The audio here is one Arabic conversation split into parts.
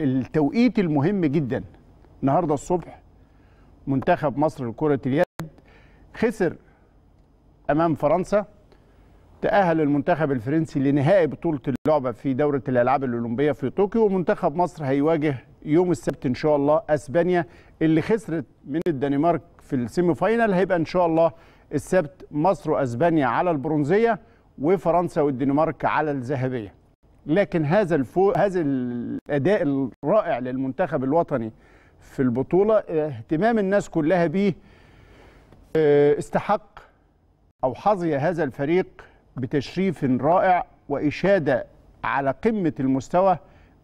التوقيت المهم جدا النهارده الصبح منتخب مصر لكرة اليد خسر أمام فرنسا تأهل المنتخب الفرنسي لنهائي بطولة اللعبة في دورة الألعاب الأولمبية في طوكيو ومنتخب مصر هيواجه يوم السبت إن شاء الله أسبانيا اللي خسرت من الدنمارك في السيمي فاينال هيبقى إن شاء الله السبت مصر وأسبانيا على البرونزية وفرنسا والدنمارك على الذهبية لكن هذا الفو... هذا الاداء الرائع للمنتخب الوطني في البطوله آه، اهتمام الناس كلها بيه آه، استحق او حظي هذا الفريق بتشريف رائع واشاده على قمه المستوى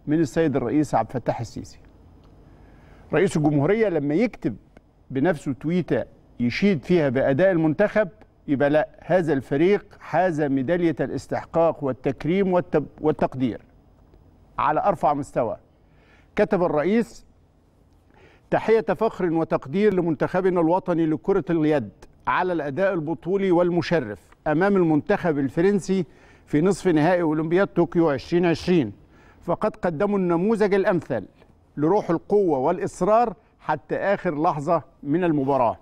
من السيد الرئيس عبد الفتاح السيسي. رئيس الجمهوريه لما يكتب بنفسه تويته يشيد فيها باداء المنتخب يبقى لا هذا الفريق حاز ميدالية الاستحقاق والتكريم والتقدير على أرفع مستوى كتب الرئيس تحية فخر وتقدير لمنتخبنا الوطني لكرة اليد على الأداء البطولي والمشرف أمام المنتخب الفرنسي في نصف نهائي أولمبياد طوكيو 2020 فقد قدموا النموذج الأمثل لروح القوة والإصرار حتى آخر لحظة من المباراة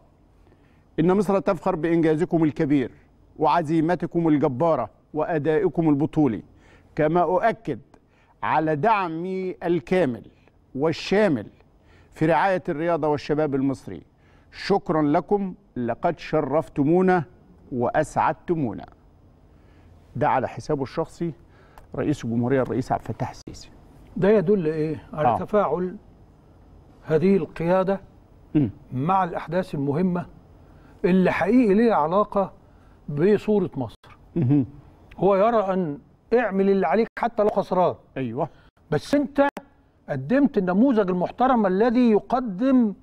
إن مصر تفخر بإنجازكم الكبير وعزيمتكم الجبارة وأدائكم البطولي كما أؤكد على دعمي الكامل والشامل في رعاية الرياضة والشباب المصري شكرا لكم لقد شرفتمونا وأسعدتمونا ده على حسابه الشخصي رئيس الجمهورية الرئيس عبد الفتاح السيسي ده يدل إيه على آه. تفاعل هذه القيادة م. مع الأحداث المهمة اللي حقيقي ليه علاقه بصوره مصر هو يرى ان اعمل اللي عليك حتى لو خسران ايوه بس انت قدمت النموذج المحترم الذي يقدم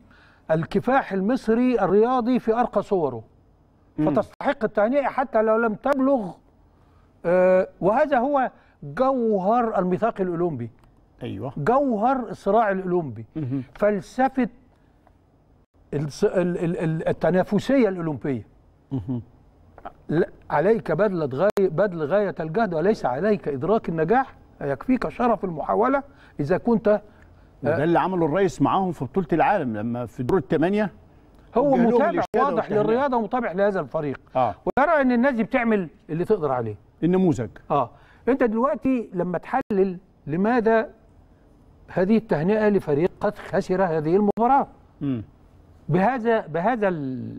الكفاح المصري الرياضي في ارقى صوره فتستحق التهنئه حتى لو لم تبلغ آه، وهذا هو جوهر الميثاق الاولمبي ايوه جوهر الصراع الاولمبي فلسفه التنافسيه الاولمبيه عليك بدل غاية, بذل غاية الجهد وليس عليك إدراك النجاح يكفيك شرف المحاولة إذا كنت آه، وده اللي عمله الرئيس معاهم في بطولة العالم لما في دور الثمانية هو متابع واضح للرياضة ومتابع لهذا الفريق آه. ويرى أن الناس دي بتعمل اللي تقدر عليه النموذج اه أنت دلوقتي لما تحلل لماذا هذه التهنئة لفريق قد خسر هذه المباراة م. بهذا بهذا ال...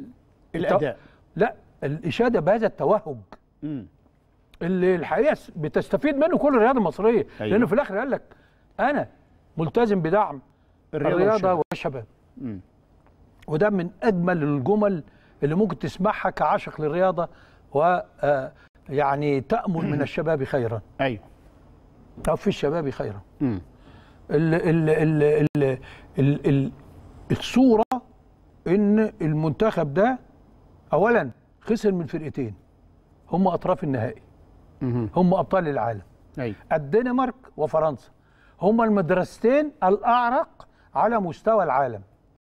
الاداء لا الاشاده بهذا التوهج مم. اللي الحقيقه بتستفيد منه كل الرياضه المصريه أيوة. لانه في الاخر قال لك انا ملتزم بدعم الرياضه, الرياضة والشباب وده من اجمل الجمل اللي ممكن تسمعها كعاشق للرياضه و آه، يعني تامل من الشباب خيرا ايوه او في الشباب خيرا ال ال ال ال ال ال الصوره ان المنتخب ده اولا خسر من فرقتين هم اطراف النهائي هم ابطال العالم الدنمارك وفرنسا هم المدرستين الاعرق على مستوى العالم